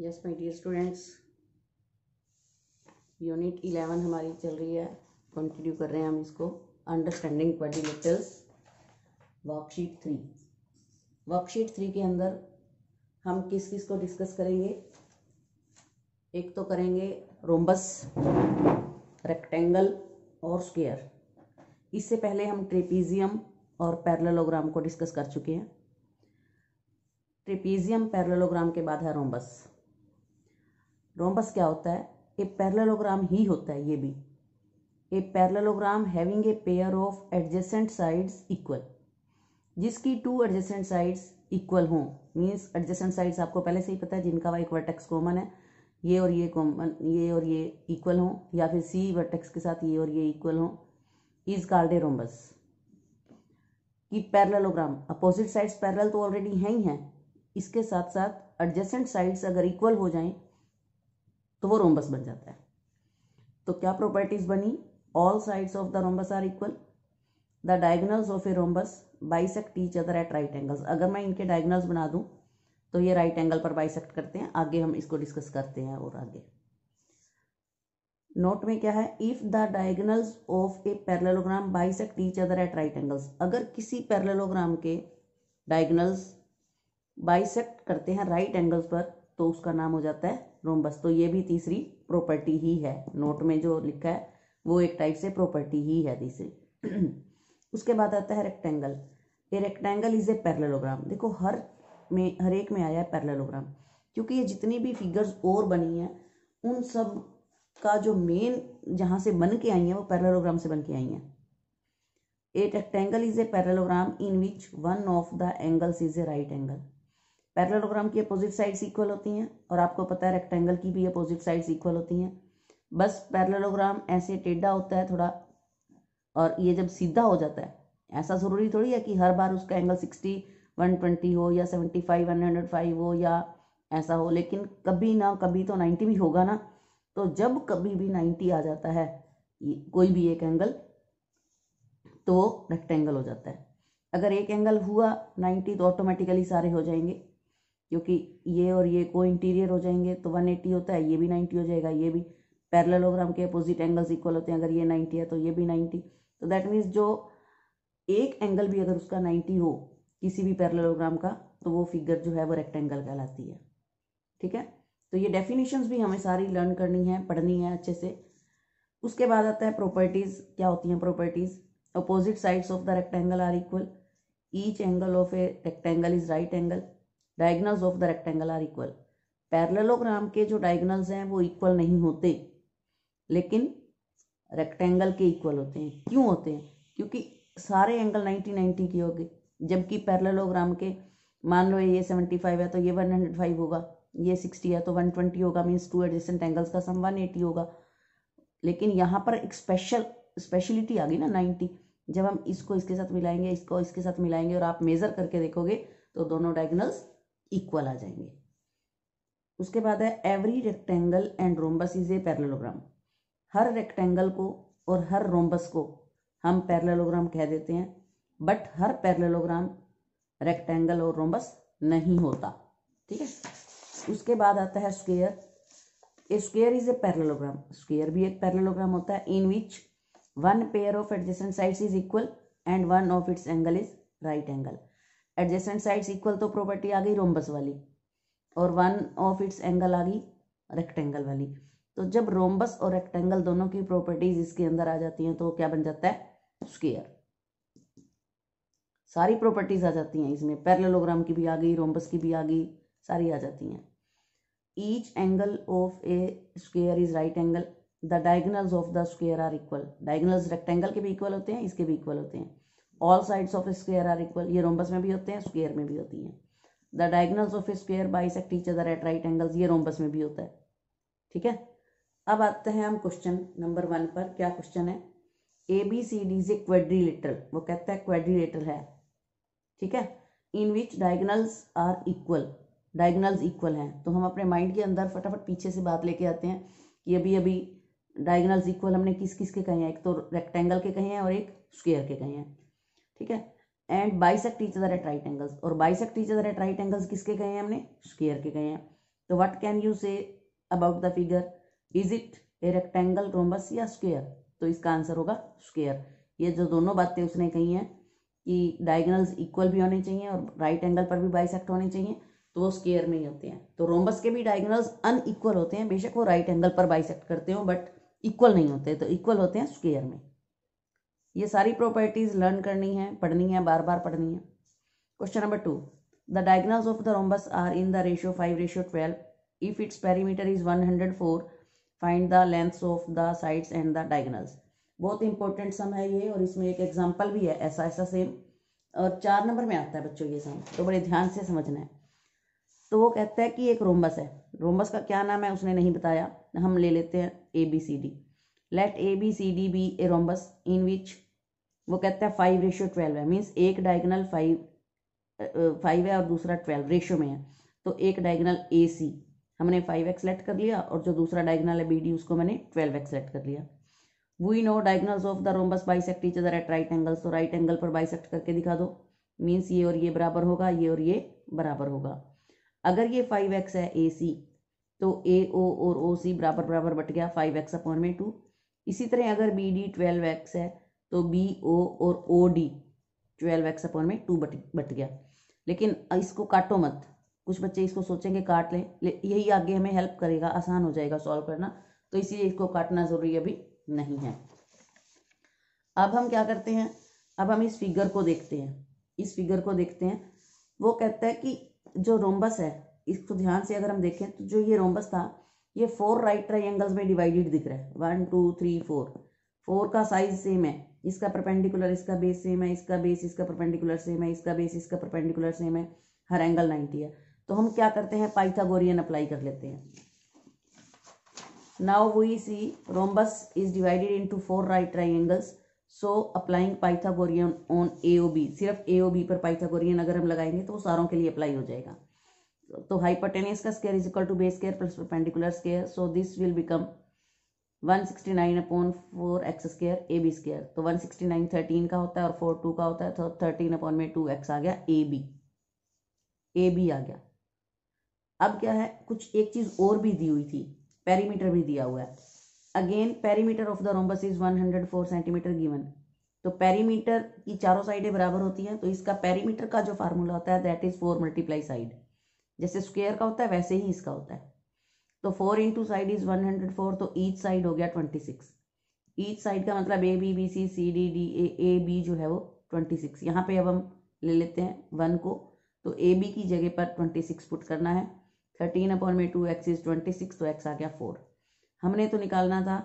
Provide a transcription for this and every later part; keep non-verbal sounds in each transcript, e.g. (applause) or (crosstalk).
yes my dear students unit eleven हमारी चल रही है कंटिन्यू कर रहे हैं हम इसको understanding quadrilaterals worksheet three worksheet three के अंदर हम किस किस को डिस्कस करेंगे एक तो करेंगे रोम्बस रेक्टेंगल और स्क्वेयर इससे पहले हम ट्रेपीजियम और पैरलोग्राम को डिस्कस कर चुके हैं ट्रेपीजियम पैरलोग्राम के बाद है रोम्बस रोम्बस क्या होता है ए पैरलोग्राम ही होता है ये भी a parallelogram having a pair of adjacent sides equal जिसकी टू एडजेसेंट साइड्स इक्वल हों मीन्स एडजेसेंट साइड्स आपको पहले से ही पता है जिनका एक वर्टेक्स कॉमन है ये और ये कॉमन ये और ये इक्वल हों या फिर सी वर्टेक्स के साथ ये और ये इक्वल हों इज कार्ड ए रोम्बस कि पैरलोग्राम अपोजिट साइड्स पैरल तो ऑलरेडी हैं ही हैं इसके साथ साथ एडजेसेंट साइड्स अगर इक्वल हो जाएं तो वो रोम्बस बन जाता है तो क्या प्रॉपर्टीज बनी all sides of the rhombus are equal the diagonals of a rhombus bisect each other at right angles अगर मैं इनके डायगनल्स बना दूं तो ये राइट एंगल पर बाइसेक्ट करते हैं आगे हम इसको डिस्कस करते हैं और आगे नोट में क्या है if the diagonals of a parallelogram bisect each other at right angles अगर किसी पैरलोग्राम के डायगनल्स बाइसेक्ट करते हैं राइट right एंगल्स पर तो उसका नाम हो जाता है रोमबस तो ये भी तीसरी प्रॉपर्टी ही है नोट में जो लिखा है वो एक टाइप से प्रॉपर्टी ही है तीसरी (clears throat) उसके बाद आता है रेक्टेंगल ये रेक्टेंगल इज़ ए पैरलोग्राम देखो हर में हर एक में आया है पैरलोग्राम क्योंकि ये जितनी भी फिगर्स और बनी हैं उन सब का जो मेन जहाँ से बन के आई हैं वो पैरलोग्राम से बन के आई हैं a rectangle is a parallelogram in which one of the angles is a right angle parallelogram की अपोजिट साइड्स इक्वल होती हैं और आपको पता है रेक्टेंगल की भी अपोजिट साइड्स इक्वल होती हैं बस पैरलोग्राम ऐसे टेढ़ा होता है थोड़ा और ये जब सीधा हो जाता है ऐसा ज़रूरी थोड़ी है कि हर बार उसका एंगल सिक्सटी वन ट्वेंटी हो या seventy five one hundred five हो या ऐसा हो लेकिन कभी ना कभी तो नाइन्टी भी होगा ना तो जब कभी भी नाइन्टी आ जाता है कोई भी एक एंगल तो वो रेक्टेंगल हो जाता है अगर एक एंगल हुआ नाइन्टी तो ऑटोमेटिकली सारे हो जाएंगे क्योंकि ये और ये को इंटीरियर हो जाएंगे तो 180 होता है ये भी 90 हो जाएगा ये भी पैरलोग्राम के अपोजिट एंगल्स इक्वल होते हैं अगर ये 90 है तो ये भी 90 तो दैट मीन्स जो एक एंगल भी अगर उसका 90 हो किसी भी पैरलोग्राम का तो वो फिगर जो है वो रेक्टेंगल कहलाती है ठीक है तो ये डेफिनेशन भी हमें सारी लर्न करनी है पढ़नी है अच्छे से उसके बाद आता है प्रॉपर्टीज़ क्या होती हैं properties opposite sides of the rectangle are equal each angle of a rectangle is right angle diagonals of the rectangle are equal parallelogram के जो डायगनल्स हैं वो इक्वल नहीं होते लेकिन रेक्टेंगल के इक्वल होते हैं क्यों होते हैं क्योंकि सारे एंगल नाइन्टी नाइन्टी के होंगे जबकि पैरलोग्राम के मान लो ये सेवेंटी फाइव है तो ये वन हंड्रेड फाइव होगा ये सिक्सटी है तो वन ट्वेंटी होगा मीन्स टू एडजेसेंट एंगल्स का सम वन एटी होगा लेकिन यहाँ पर एक स्पेशल स्पेशलिटी आ गई ना नाइन्टी जब हम इसको इसके साथ मिलाएंगे इसको इसके साथ मिलाएंगे और आप मेज़र करके देखोगे तो दोनों डायगनल्स इक्वल आ जाएंगे उसके बाद है every rectangle and rhombus is a parallelogram हर रेक्टेंगल को और हर रोम्बस को हम पैरेललोग्राम कह देते हैं बट हर पैरेललोग्राम रेक्टेंगल और रोम्बस नहीं होता ठीक है उसके बाद आता है square a square is a parallelogram square भी एक पैरेललोग्राम होता है in which one pair of adjacent sides is equal and one of its angle is right angle adjacent sides equal तो प्रॉपर्टी आ गई रोम्बस वाली और वन ऑफ इट्स एंगल आ गई रेक्टेंगल वाली तो जब रोम्बस और रेक्टेंगल दोनों की प्रॉपर्टीज इसके अंदर आ जाती हैं तो क्या बन जाता है स्केयर सारी प्रॉपर्टीज आ जाती हैं इसमें पैरेललोग्राम की भी आ गई रोम्बस की भी आ गई सारी आ जाती हैं each angle of a square is right angle the diagonals of the square are equal diagonals rectangle के भी इक्वल होते हैं इसके भी इक्वल होते हैं all sides of square are equal ये रोम्बस में भी होते हैं स्क्वेयर में भी होती हैं the diagonals of square sect each other at right angles ये रोम्बस में भी होता है ठीक है अब आते हैं हम क्वेश्चन नंबर वन पर क्या क्वेश्चन है A B C D is a quadrilateral वो कहता है क्वेड्रीलेटरल है ठीक है in which diagonals are equal diagonals equal हैं तो हम अपने माइंड के अंदर फटाफट पीछे से बात लेके आते हैं कि अभी अभी डायगनल्स इक्वल हमने किस किस के कहे हैं एक तो रेक्टेंगल के कहे हैं और एक स्क्वेयर के कहे हैं ठीक है and bisect each other at right angles और bisect each other at right angles किसके कहे हैं हमने स्क्वेयर के कहे हैं तो what can you say about the figure is it a rectangle rhombus या स्क्वेयर तो इसका आंसर होगा स्क्वेयर ये जो दोनों बातें उसने कही हैं कि डायगनल्स इक्वल भी होने चाहिए और राइट एंगल पर भी बाइसेक्ट होने चाहिए तो वो स्केयर में ही होते हैं तो रोमबस के भी डायगनल्स अनइक्वल होते हैं बेशक वो राइट एंगल पर बाइसेक्ट करते हो बट इक्वल नहीं होते तो इक्वल होते हैं स्केयर में ये सारी प्रॉपर्टीज लर्न करनी है पढ़नी है बार बार पढ़नी है question number two the diagonals of the rhombus are in the ratio five ratio twelve if its perimeter is one hundred four find the length of the sides and the diagonals बहुत important sum है ये और इसमें एक example भी है ऐसा ऐसा सेम और चार नंबर में आता है बच्चों ये सम तो बड़े ध्यान से समझना है तो वो कहता है कि एक रोम्बस है रोम्बस का क्या नाम है उसने नहीं बताया हम ले लेते हैं A B C D let A B C D be a rhombus in which वो कहता है फाइव रेशियो ट्वेल्व है मीन्स एक डायगनल फाइव फाइव है और दूसरा ट्वेल्व रेशियो में है तो एक डायगनल ए सी हमने फाइव एक्स सेलेक्ट कर लिया और जो दूसरा डायगनल है बी डी उसको मैंने ट्वेल्व एक्स सेलेक्ट कर लिया we know diagonals of the rhombus bisect each other at right angles तो राइट एंगल पर बाइसेक्ट करके दिखा दो मीन्स ये और ये बराबर होगा ये और ये बराबर होगा अगर ये फाइव एक्स है ए सी तो ए ओ और ओ सी बराबर बराबर बट गया फाइव एक्स अपॉन में टू इसी तरह अगर बी डी ट्वेल्व एक्स है तो बी ओ और O D twelve x upon में टू बट बट गया लेकिन इसको काटो मत कुछ बच्चे इसको सोचेंगे काट लें ले, यही आगे हमें हेल्प करेगा आसान हो जाएगा सॉल्व करना तो इसीलिए इसको काटना ज़रूरी अभी नहीं है अब हम क्या करते हैं अब हम इस फिगर को देखते हैं इस फिगर को देखते हैं वो कहता है कि जो रोम्बस है इसको ध्यान से अगर हम देखें तो जो ये रोम्बस था ये फोर राइट ट्राइंगल्स में डिवाइडेड दिख रहा है one two three four four का साइज सेम है इसका परपेंडिकुलर इसका बेस सेम है इसका बेस इसका परपेंडिकुलर सेम है इसका बेस इसका परपेंडिकुलर सेम है हर एंगल नाइन्टी है तो हम क्या करते हैं पाइथागोरियन अप्लाई कर लेते हैं now we see rhombus is divided into four right triangles so applying Pythagorean on A O B सिर्फ ए ओ बी पर पाइथागोरियन अगर हम लगाएंगे तो वो सारों के लिए अप्लाई हो जाएगा तो हाइपरटेनियस का square is equal to base square plus perpendicular square so this will become one sixty nine upon four x square A B square तो वन सिक्सटी नाइन थर्टीन का होता है और फोर टू का होता है तो थर्टीन अपॉन में टू एक्स आ गया ए बी ए बी आ गया अब क्या है कुछ एक चीज़ और भी दी हुई थी पेरीमीटर भी दिया हुआ है again perimeter of the rhombus is one hundred four centimetre given तो पेरीमीटर की चारों साइडें बराबर होती हैं तो इसका पेरीमीटर का जो फार्मूला होता है that is four multiply side जैसे स्क्वेयर का होता है वैसे ही इसका होता है तो four into side is one hundred four तो ईच साइड हो गया ट्वेंटी सिक्स ईच साइड का मतलब A B B C C D D A A B जो है वो ट्वेंटी सिक्स यहाँ पे अब हम ले लेते हैं वन को तो ए बी की जगह पर ट्वेंटी सिक्स पुट करना है थर्टीन अपॉन में two x is twenty six तो एक्स आ गया फोर हमने तो निकालना था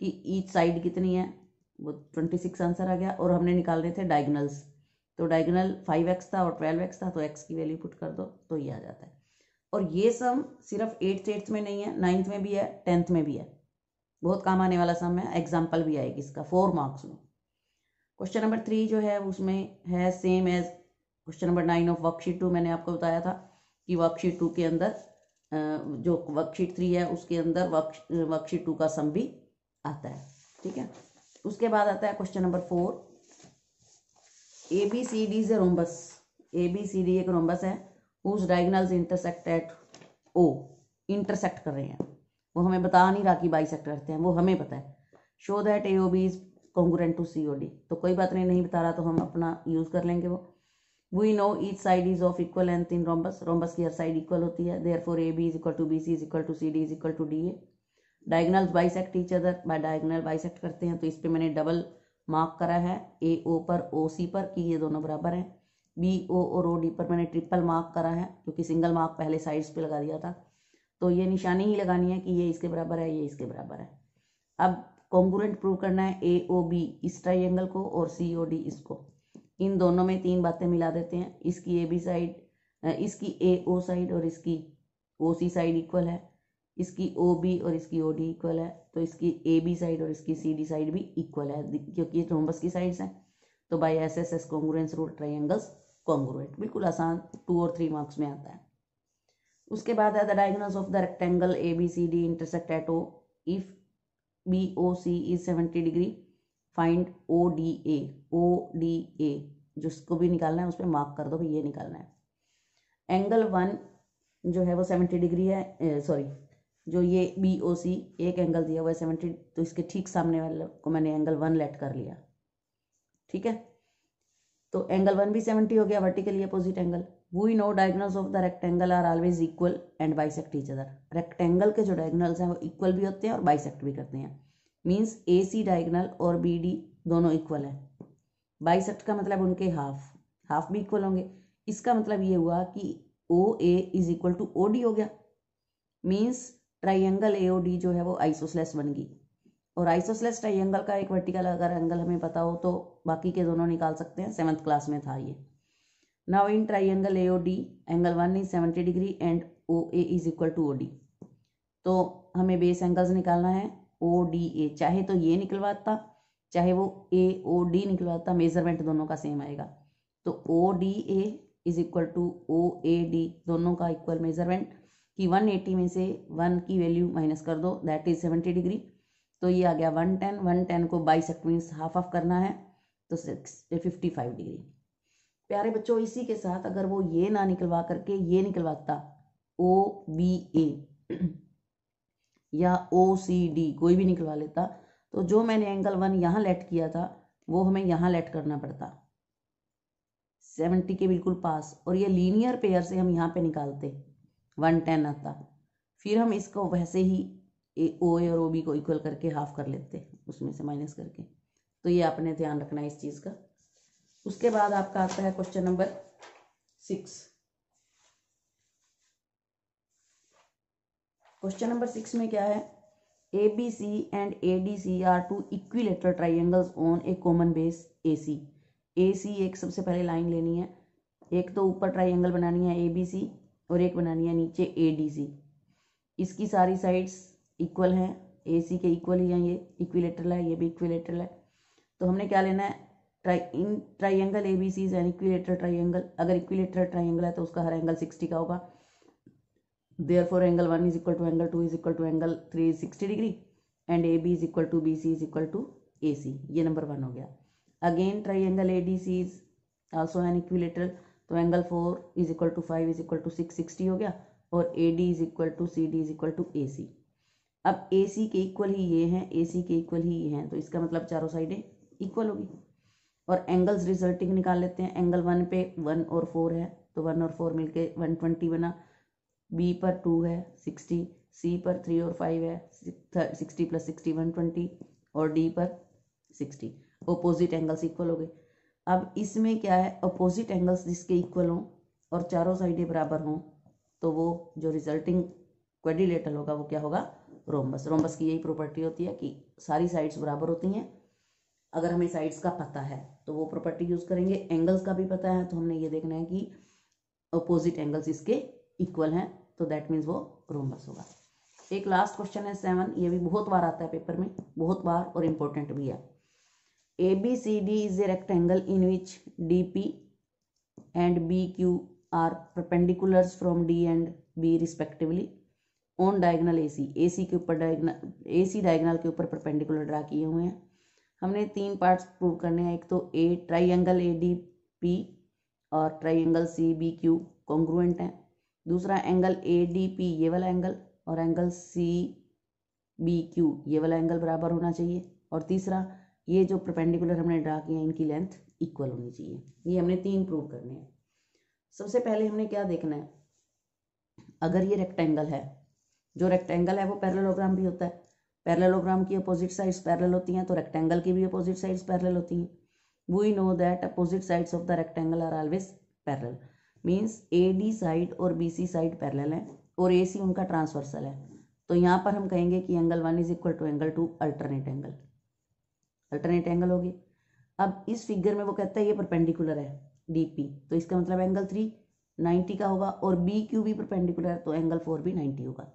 कि ईच साइड कितनी है वो ट्वेंटी सिक्स आंसर आ गया और हमने निकालने थे डायगनल्स तो डायगनल फाइव एक्स था और ट्वेल्व एक्स था तो एक्स की वैल्यू पुट कर दो तो ये आ जाता है और ये सम सिर्फ एट्थ एट्थ में नहीं है नाइन्थ में भी है टेंथ में भी है बहुत काम आने वाला सम है एग्जाम्पल भी आएगी इसका फोर मार्क्स में क्वेश्चन नंबर थ्री जो है उसमें है same as question number nine of worksheet two मैंने आपको बताया था कि वर्कशीट टू के अंदर जो वर्कशीट थ्री है उसके अंदर वर्कशीट टू का सम भी आता है ठीक है उसके बाद आता है question number four A B C D से rhombus rhombus A B C D एक रोम्बस है whose diagonals intersect at O intersect कर रहे हैं वो हमें बता नहीं रहा कि सेक्ट करते हैं वो हमें पता है show that A O B is congruent to C O D तो कोई बात नहीं नहीं बता रहा तो हम अपना यूज़ कर लेंगे वो we know each side is of equal length in rhombus rhombus की हर साइड इक्वल होती है therefore A B is equal to B C is equal to C D is equal to D A diagonal sect each other by diagonal sect करते हैं तो इस पर मैंने डबल मार्क करा है ए ओ पर ओ सी पर कि ये दोनों बराबर हैं बी ओ और ओ डी पर मैंने ट्रिपल मार्क करा है क्योंकि सिंगल मार्क पहले साइड्स पे लगा दिया था तो ये निशानी ही लगानी है कि ये इसके बराबर है ये इसके बराबर है अब कॉन्ग्रुएंट प्रूव करना है ए ओ बी इस ट्राइंगल को और सी ओ डी इसको इन दोनों में तीन बातें मिला देते हैं इसकी ए बी साइड इसकी ए ओ साइड और इसकी ओ सी साइड इक्वल है इसकी ओ बी और इसकी ओ डी इक्वल है तो इसकी ए बी साइड और इसकी सी डी साइड भी इक्वल है क्योंकि ये थ्रोम्बस की साइड्स हैं तो by S S S congruence rule triangles congruent बिल्कुल आसान टू और थ्री मार्क्स में आता है उसके बाद है the diagonals of the rectangle A B C D intersect at O if B O C is seventy degree find O D A O D A जिसको भी निकालना है उस पर मार्क कर दो ये निकालना है एंगल वन जो है वो सेवेंटी डिग्री है सॉरी जो ये बी ओ सी एक एंगल दिया हुआ है सेवेंटी तो इसके ठीक सामने वाले को मैंने एंगल वन लेट कर लिया ठीक है तो एंगल वन भी सेवेंटी हो गया vertically opposite angle we know diagonals of the rectangle are always equal and bisect each other rectangle के जो डायग्नल्स हैं वो इक्वल भी होते हैं और बाइसेक्ट भी करते हैं मीन्स ए सी डायगनल और बी डी दोनों इक्वल है बाइसेक्ट का मतलब उनके हाफ हाफ भी इक्वल होंगे इसका मतलब ये हुआ कि O A is equal to O D हो गया means triangle A O D जो है वो आइसोसलेस बन गई और आइसोसलेस ट्राइंगल का एक वर्टिकल अगर एंगल हमें पता हो तो बाकी के दोनों निकाल सकते हैं सेवन्थ क्लास में था ये now in triangle A O D angle one is seventy degree and O A is equal to O D तो हमें बेस एंगल्स निकालना है ओ डी ए चाहे तो ये निकलवाता चाहे वो ए ओ डी निकलवाता मेजरमेंट दोनों का सेम आएगा तो O D A is equal to O A D दोनों का इक्वल मेजरमेंट कि 180 में से 1 की वैल्यू माइनस कर दो दैट इज 70 डिग्री तो ये आ गया वन टेन वन टेन को bisect means half of करना है तो सिक्स फिफ्टी फाइव डिग्री प्यारे बच्चों इसी के साथ अगर वो ये ना निकलवा करके ये निकलवाता ओ बी ए या ओ सी डी कोई भी निकलवा लेता तो जो मैंने एंगल वन यहाँ लेट किया था वो हमें यहाँ लेट करना पड़ता सेवेंटी के बिल्कुल पास और ये लीनियर पेयर से हम यहाँ पे निकालते वन टेन आता फिर हम इसको वैसे ही ए ओ और ओ बी को इक्वल करके हाफ कर लेते हैं उसमें से माइनस करके तो ये आपने ध्यान रखना है इस चीज़ का उसके बाद आपका आता है question number six question number six में क्या है A B C and A D C are two equilateral triangles on a common base A C A C एक सबसे पहले लाइन लेनी है एक तो ऊपर ट्राइंगल बनानी है ए बी सी और एक बनानी है नीचे ए डी सी इसकी सारी साइड्स इक्वल हैं ए सी के इक्वल ही हैं ये इक्विलेटरल है ये भी इक्विलेटरल है तो हमने क्या लेना है try in triangle A B C an equilateral triangle अगर इक्विलेटर ट्राइंगल है तो उसका हर एंगल सिक्सटी का होगा therefore angle one is equal to angle two is equal to angle three is sixty degree and A B is equal to B C is equal to A C ये number one हो गया again triangle A D C is also an equilateral तो angle four is equal to five is equal to six sixty हो गया और A D is equal to C D is equal to A C अब A C के equal ही ये हैं ए C के equal ही ये हैं तो इसका मतलब चारों साइडें इक्वल होगी और एंगल्स रिजल्टिंग निकाल लेते हैं एंगल वन पे वन और फोर है तो वन और फोर मिलके वन ट्वेंटी बना बी पर टू है सिक्सटी सी पर थ्री और फाइव है sixty plus sixty one twenty और डी पर सिक्सटी अपोजिट एंगल्स इक्वल हो गए अब इसमें क्या है अपोजिट एंगल्स जिसके इक्वल हों और चारों साइडें बराबर हों तो वो जो रिजल्टिंग क्वेडिलेटर होगा वो क्या होगा रोमबस रोमबस की यही प्रॉपर्टी होती है कि सारी साइड्स बराबर होती हैं अगर हमें साइड्स का पता है तो वो प्रॉपर्टी यूज़ करेंगे एंगल्स का भी पता है तो हमने ये देखना है कि अपोजिट एंगल्स इसके इक्वल हैं तो दैट मीन्स वो रोमबस होगा एक लास्ट क्वेश्चन है सेवन ये भी बहुत बार आता है पेपर में बहुत बार और इम्पोर्टेंट भी है A B C D is a rectangle in which D P and B Q are perpendiculars from D and B respectively on diagonal A C A C के ऊपर डायगनल सी डायगनल के ऊपर perpendicular draw किए हुए हैं हमने तीन parts prove करने हैं एक तो a triangle A D P और triangle C B Q congruent हैं दूसरा एंगल ए डी पी ये वाला एंगल और एंगल सी बी क्यू ये वाला एंगल बराबर होना चाहिए और तीसरा ये जो परपेंडिकुलर हमने ड्रा किए हैं इनकी लेंथ इक्वल होनी चाहिए ये हमने तीन प्रूव करने हैं सबसे पहले हमने क्या देखना है अगर ये रेक्टेंगल है जो रेक्टेंगल है वो पैरेललोग्राम भी होता है पैरेललोग्राम की अपोजिट साइड्स पैरेलल होती हैं तो रेक्टेंगल की भी अपोजिट साइड्स पैरेलल होती हैं we know that opposite sides of the rectangle are always parallel means A D side और बी सी साइड पैरेलल है और ए सी उनका ट्रांसवर्सल है तो यहाँ पर हम कहेंगे कि angle one is equal to angle two alternate angle alternate angle होगी अब इस फिगर में वो कहता है ये परपेंडिकुलर है डी पी तो इसका मतलब एंगल थ्री नाइन्टी का होगा और बी क्यू भी परपेंडिकुलर है तो एंगल फोर भी नाइन्टी होगा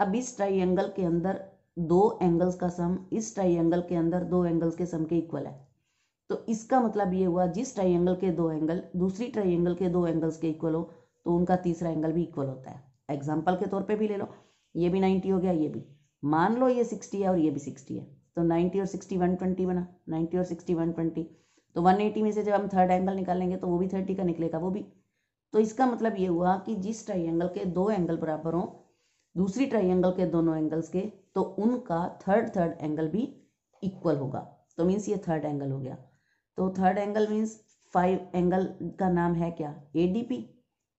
अब इस ट्राइंगल के अंदर दो एंगल्स का सम इस ट्राइंगल के अंदर दो एंगल्स के सम के इक्वल है तो इसका मतलब ये हुआ जिस ट्राइंगल के दो एंगल दूसरी ट्राइंगल के दो एंगल्स के इक्वल हो तो उनका तीसरा एंगल भी इक्वल होता है एग्जाम्पल के तौर पर भी ले लो ये भी नाइन्टी हो गया ये भी मान लो ये सिक्सटी है और ये भी सिक्सटी है तो नाइन्टी और सिक्सटी वन ट्वेंटी बना नाइन्टी और सिक्सटी वन ट्वेंटी तो वन एटी में से जब हम थर्ड एंगल निकालेंगे तो वो भी थर्टी का निकलेगा वो भी तो इसका मतलब ये हुआ कि जिस ट्राइंगल के दो एंगल बराबर हों दूसरी ट्राइंगल के दोनों एंगल्स के तो उनका थर्ड थर्ड एंगल भी इक्वल होगा तो मीन्स ये थर्ड एंगल हो गया तो third angle means five angle का नाम है क्या ए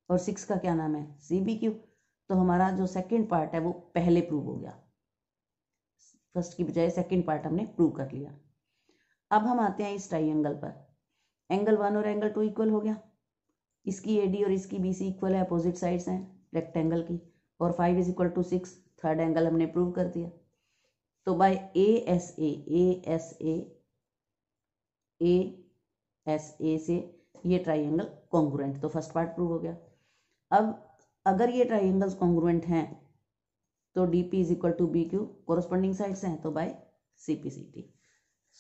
और सिक्स का क्या नाम है सी तो हमारा जो सेकेंड पार्ट है वो पहले प्रूव हो गया फर्स्ट की बजाय सेकेंड पार्ट हमने प्रूव कर लिया अब हम आते हैं इस ट्राइंगल पर एंगल वन और एंगल टू इक्वल हो गया इसकी ए और इसकी बी इक्वल है अपोजिट साइड्स हैं रेक्टेंगल की और five is equal to six third angle हमने प्रूव कर दिया तो by A S A A S A A S A से ये एंगल कॉन्ग्रुएंट तो फर्स्ट पार्ट प्रूव हो गया अब अगर ये एंगल्स कॉन्ग्रुएंट हैं तो D P is equal to B Q corresponding sides हैं तो by C P C T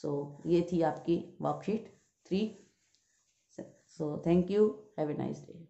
so ये थी आपकी worksheet three so thank you have a nice day